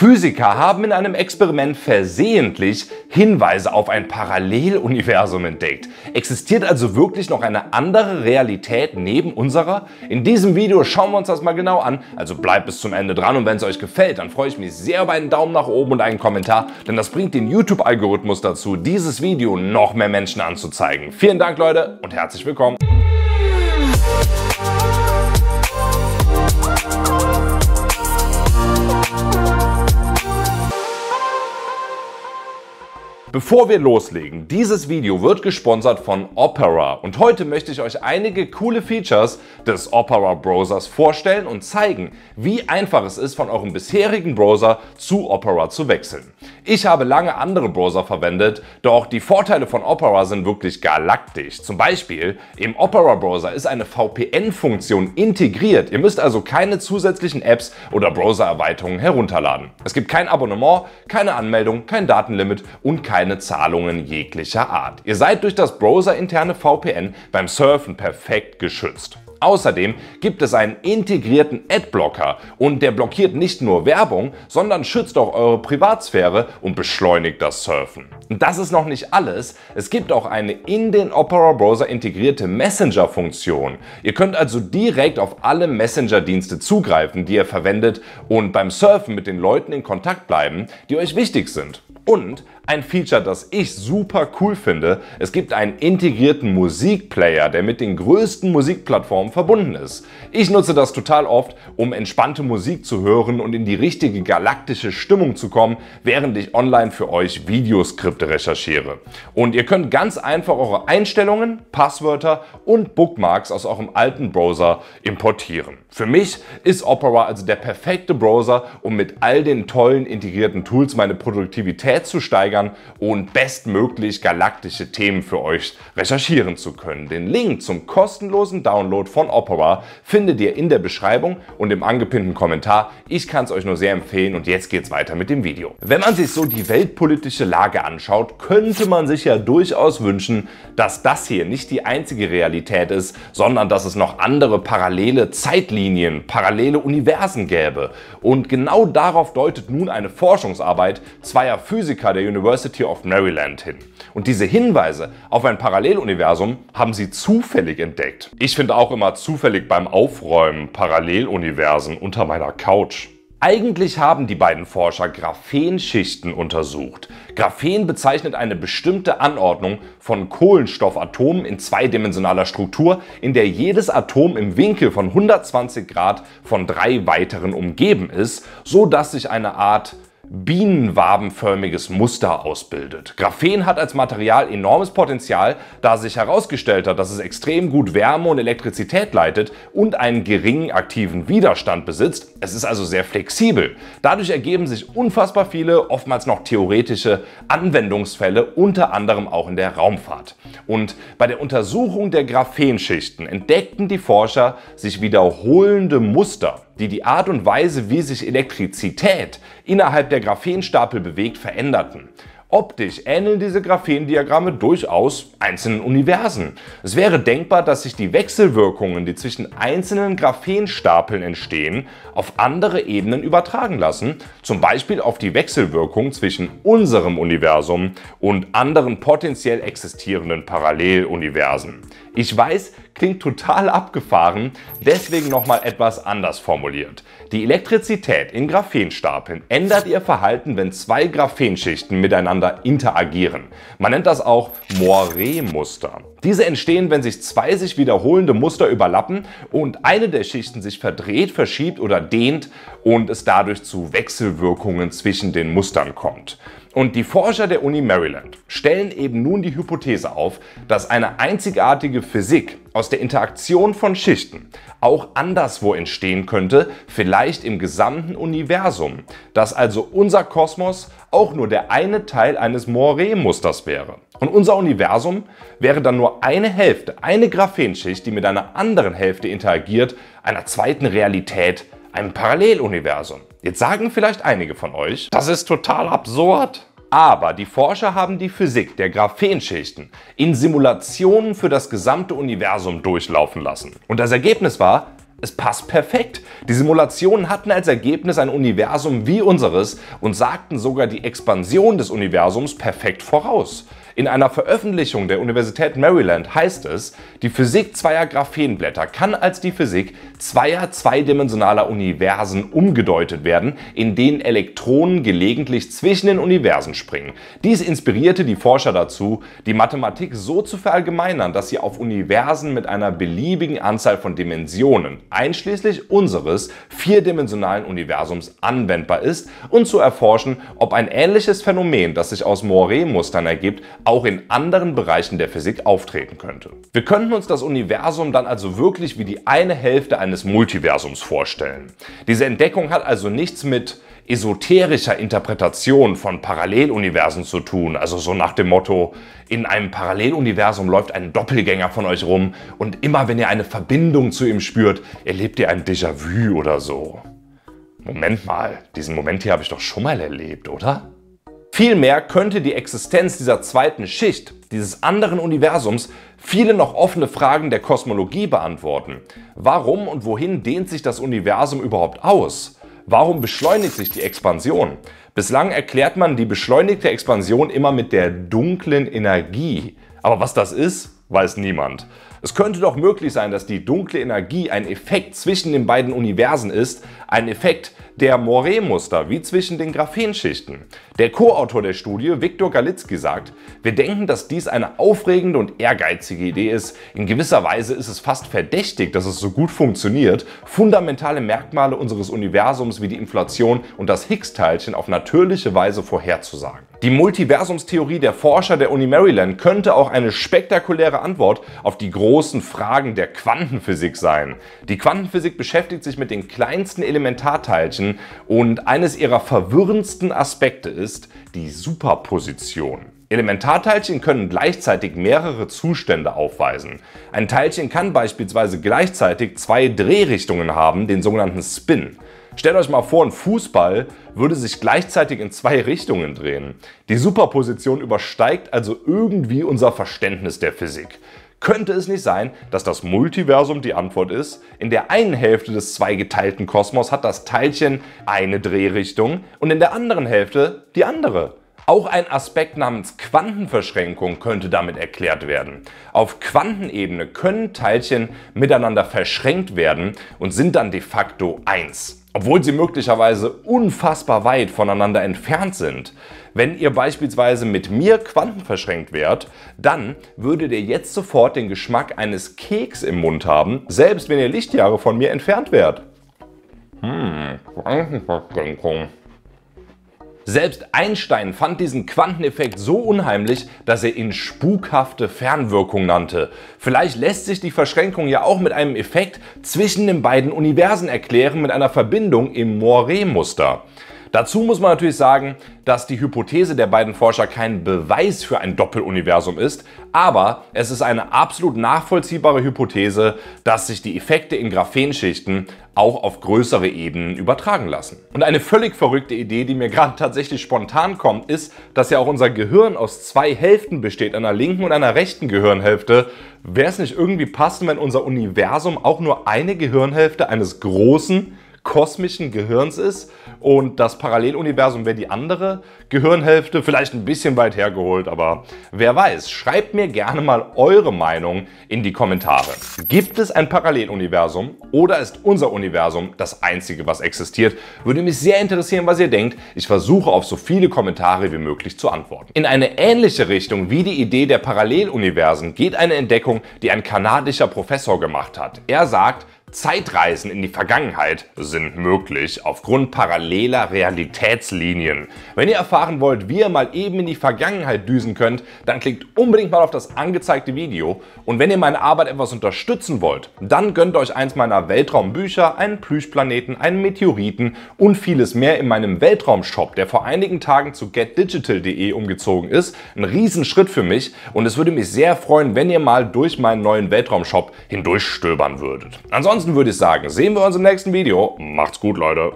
Physiker haben in einem Experiment versehentlich Hinweise auf ein Paralleluniversum entdeckt. Existiert also wirklich noch eine andere Realität neben unserer? In diesem Video schauen wir uns das mal genau an, also bleibt bis zum Ende dran und wenn es euch gefällt, dann freue ich mich sehr über einen Daumen nach oben und einen Kommentar, denn das bringt den YouTube-Algorithmus dazu, dieses Video noch mehr Menschen anzuzeigen. Vielen Dank Leute und herzlich willkommen. Bevor wir loslegen, dieses Video wird gesponsert von Opera und heute möchte ich euch einige coole Features des Opera Browsers vorstellen und zeigen, wie einfach es ist, von eurem bisherigen Browser zu Opera zu wechseln. Ich habe lange andere Browser verwendet, doch die Vorteile von Opera sind wirklich galaktisch. Zum Beispiel im Opera Browser ist eine VPN-Funktion integriert. Ihr müsst also keine zusätzlichen Apps oder Browser-Erweiterungen herunterladen. Es gibt kein Abonnement, keine Anmeldung, kein Datenlimit und kein keine Zahlungen jeglicher Art. Ihr seid durch das browserinterne VPN beim Surfen perfekt geschützt. Außerdem gibt es einen integrierten Adblocker und der blockiert nicht nur Werbung, sondern schützt auch eure Privatsphäre und beschleunigt das Surfen. Und das ist noch nicht alles, es gibt auch eine in den Opera Browser integrierte Messenger-Funktion. Ihr könnt also direkt auf alle Messenger-Dienste zugreifen, die ihr verwendet und beim Surfen mit den Leuten in Kontakt bleiben, die euch wichtig sind. Und ein Feature, das ich super cool finde, es gibt einen integrierten Musikplayer, der mit den größten Musikplattformen verbunden ist. Ich nutze das total oft, um entspannte Musik zu hören und in die richtige galaktische Stimmung zu kommen, während ich online für euch Videoskripte recherchiere. Und ihr könnt ganz einfach eure Einstellungen, Passwörter und Bookmarks aus eurem alten Browser importieren. Für mich ist Opera also der perfekte Browser, um mit all den tollen integrierten Tools meine Produktivität Wert zu steigern und bestmöglich galaktische Themen für euch recherchieren zu können. Den Link zum kostenlosen Download von Opera findet ihr in der Beschreibung und im angepinnten Kommentar. Ich kann es euch nur sehr empfehlen und jetzt geht's weiter mit dem Video. Wenn man sich so die weltpolitische Lage anschaut, könnte man sich ja durchaus wünschen, dass das hier nicht die einzige Realität ist, sondern dass es noch andere parallele Zeitlinien, parallele Universen gäbe. Und genau darauf deutet nun eine Forschungsarbeit zweier Physiker Physiker der University of Maryland hin. Und diese Hinweise auf ein Paralleluniversum haben sie zufällig entdeckt. Ich finde auch immer zufällig beim Aufräumen Paralleluniversen unter meiner Couch. Eigentlich haben die beiden Forscher Graphenschichten untersucht. Graphen bezeichnet eine bestimmte Anordnung von Kohlenstoffatomen in zweidimensionaler Struktur, in der jedes Atom im Winkel von 120 Grad von drei weiteren umgeben ist, so dass sich eine Art bienenwabenförmiges Muster ausbildet. Graphen hat als Material enormes Potenzial, da sich herausgestellt hat, dass es extrem gut Wärme und Elektrizität leitet und einen geringen aktiven Widerstand besitzt. Es ist also sehr flexibel. Dadurch ergeben sich unfassbar viele, oftmals noch theoretische Anwendungsfälle, unter anderem auch in der Raumfahrt. Und bei der Untersuchung der Graphenschichten entdeckten die Forscher sich wiederholende Muster die die Art und Weise, wie sich Elektrizität innerhalb der Graphenstapel bewegt, veränderten. Optisch ähneln diese Graphendiagramme durchaus einzelnen Universen. Es wäre denkbar, dass sich die Wechselwirkungen, die zwischen einzelnen Graphenstapeln entstehen, auf andere Ebenen übertragen lassen, zum Beispiel auf die Wechselwirkung zwischen unserem Universum und anderen potenziell existierenden Paralleluniversen. Ich weiß, Klingt total abgefahren, deswegen nochmal etwas anders formuliert. Die Elektrizität in Graphenstapeln ändert ihr Verhalten, wenn zwei Graphenschichten miteinander interagieren. Man nennt das auch Moiré-Muster. Diese entstehen, wenn sich zwei sich wiederholende Muster überlappen und eine der Schichten sich verdreht, verschiebt oder dehnt und es dadurch zu Wechselwirkungen zwischen den Mustern kommt. Und die Forscher der Uni Maryland stellen eben nun die Hypothese auf, dass eine einzigartige Physik aus der Interaktion von Schichten auch anderswo entstehen könnte, vielleicht im gesamten Universum, dass also unser Kosmos auch nur der eine Teil eines Moiré-Musters wäre. Und unser Universum wäre dann nur eine Hälfte, eine Graphenschicht, die mit einer anderen Hälfte interagiert, einer zweiten Realität ein Paralleluniversum. Jetzt sagen vielleicht einige von euch, das ist total absurd. Aber die Forscher haben die Physik der Graphenschichten in Simulationen für das gesamte Universum durchlaufen lassen. Und das Ergebnis war, es passt perfekt. Die Simulationen hatten als Ergebnis ein Universum wie unseres und sagten sogar die Expansion des Universums perfekt voraus. In einer Veröffentlichung der Universität Maryland heißt es, die Physik zweier Graphenblätter kann als die Physik zweier zweidimensionaler Universen umgedeutet werden, in denen Elektronen gelegentlich zwischen den Universen springen. Dies inspirierte die Forscher dazu, die Mathematik so zu verallgemeinern, dass sie auf Universen mit einer beliebigen Anzahl von Dimensionen, einschließlich unseres vierdimensionalen Universums, anwendbar ist und zu erforschen, ob ein ähnliches Phänomen, das sich aus Moiré-Mustern ergibt, auch in anderen Bereichen der Physik auftreten könnte. Wir könnten uns das Universum dann also wirklich wie die eine Hälfte eines Multiversums vorstellen. Diese Entdeckung hat also nichts mit esoterischer Interpretation von Paralleluniversen zu tun, also so nach dem Motto, in einem Paralleluniversum läuft ein Doppelgänger von euch rum und immer wenn ihr eine Verbindung zu ihm spürt, erlebt ihr ein Déjà-vu oder so. Moment mal, diesen Moment hier habe ich doch schon mal erlebt, oder? Vielmehr könnte die Existenz dieser zweiten Schicht, dieses anderen Universums, viele noch offene Fragen der Kosmologie beantworten. Warum und wohin dehnt sich das Universum überhaupt aus? Warum beschleunigt sich die Expansion? Bislang erklärt man die beschleunigte Expansion immer mit der dunklen Energie. Aber was das ist, weiß niemand. Es könnte doch möglich sein, dass die dunkle Energie ein Effekt zwischen den beiden Universen ist, ein Effekt der Moiré-Muster, wie zwischen den Graphenschichten. Der Co-Autor der Studie, Viktor Galitzki, sagt, wir denken, dass dies eine aufregende und ehrgeizige Idee ist. In gewisser Weise ist es fast verdächtig, dass es so gut funktioniert, fundamentale Merkmale unseres Universums wie die Inflation und das Higgs-Teilchen auf natürliche Weise vorherzusagen. Die Multiversumstheorie der Forscher der Uni Maryland könnte auch eine spektakuläre Antwort auf die großen Fragen der Quantenphysik sein. Die Quantenphysik beschäftigt sich mit den kleinsten Elementarteilchen und eines ihrer verwirrendsten Aspekte ist die Superposition. Elementarteilchen können gleichzeitig mehrere Zustände aufweisen. Ein Teilchen kann beispielsweise gleichzeitig zwei Drehrichtungen haben, den sogenannten Spin. Stellt euch mal vor, ein Fußball würde sich gleichzeitig in zwei Richtungen drehen. Die Superposition übersteigt also irgendwie unser Verständnis der Physik. Könnte es nicht sein, dass das Multiversum die Antwort ist? In der einen Hälfte des zweigeteilten Kosmos hat das Teilchen eine Drehrichtung und in der anderen Hälfte die andere. Auch ein Aspekt namens Quantenverschränkung könnte damit erklärt werden. Auf Quantenebene können Teilchen miteinander verschränkt werden und sind dann de facto eins obwohl sie möglicherweise unfassbar weit voneinander entfernt sind. Wenn ihr beispielsweise mit mir quantenverschränkt wärt, dann würdet ihr jetzt sofort den Geschmack eines Keks im Mund haben, selbst wenn ihr Lichtjahre von mir entfernt wärt. Hm, Quantenverschränkung. Selbst Einstein fand diesen Quanteneffekt so unheimlich, dass er ihn spukhafte Fernwirkung nannte. Vielleicht lässt sich die Verschränkung ja auch mit einem Effekt zwischen den beiden Universen erklären, mit einer Verbindung im Moiré-Muster. Dazu muss man natürlich sagen, dass die Hypothese der beiden Forscher kein Beweis für ein Doppeluniversum ist, aber es ist eine absolut nachvollziehbare Hypothese, dass sich die Effekte in Graphenschichten auch auf größere Ebenen übertragen lassen. Und eine völlig verrückte Idee, die mir gerade tatsächlich spontan kommt, ist, dass ja auch unser Gehirn aus zwei Hälften besteht, einer linken und einer rechten Gehirnhälfte. Wäre es nicht irgendwie passend, wenn unser Universum auch nur eine Gehirnhälfte eines großen kosmischen Gehirns ist und das Paralleluniversum wäre die andere Gehirnhälfte. Vielleicht ein bisschen weit hergeholt, aber wer weiß. Schreibt mir gerne mal eure Meinung in die Kommentare. Gibt es ein Paralleluniversum oder ist unser Universum das einzige, was existiert? Würde mich sehr interessieren, was ihr denkt. Ich versuche auf so viele Kommentare wie möglich zu antworten. In eine ähnliche Richtung wie die Idee der Paralleluniversen geht eine Entdeckung, die ein kanadischer Professor gemacht hat. Er sagt, Zeitreisen in die Vergangenheit sind möglich aufgrund paralleler Realitätslinien. Wenn ihr erfahren wollt, wie ihr mal eben in die Vergangenheit düsen könnt, dann klickt unbedingt mal auf das angezeigte Video. Und wenn ihr meine Arbeit etwas unterstützen wollt, dann gönnt euch eins meiner Weltraumbücher, einen Plüschplaneten, einen Meteoriten und vieles mehr in meinem Weltraumshop, der vor einigen Tagen zu getdigital.de umgezogen ist. Ein Riesenschritt für mich und es würde mich sehr freuen, wenn ihr mal durch meinen neuen Weltraumshop hindurchstöbern würdet. Ansonsten Ansonsten würde ich sagen, sehen wir uns im nächsten Video. Macht's gut, Leute.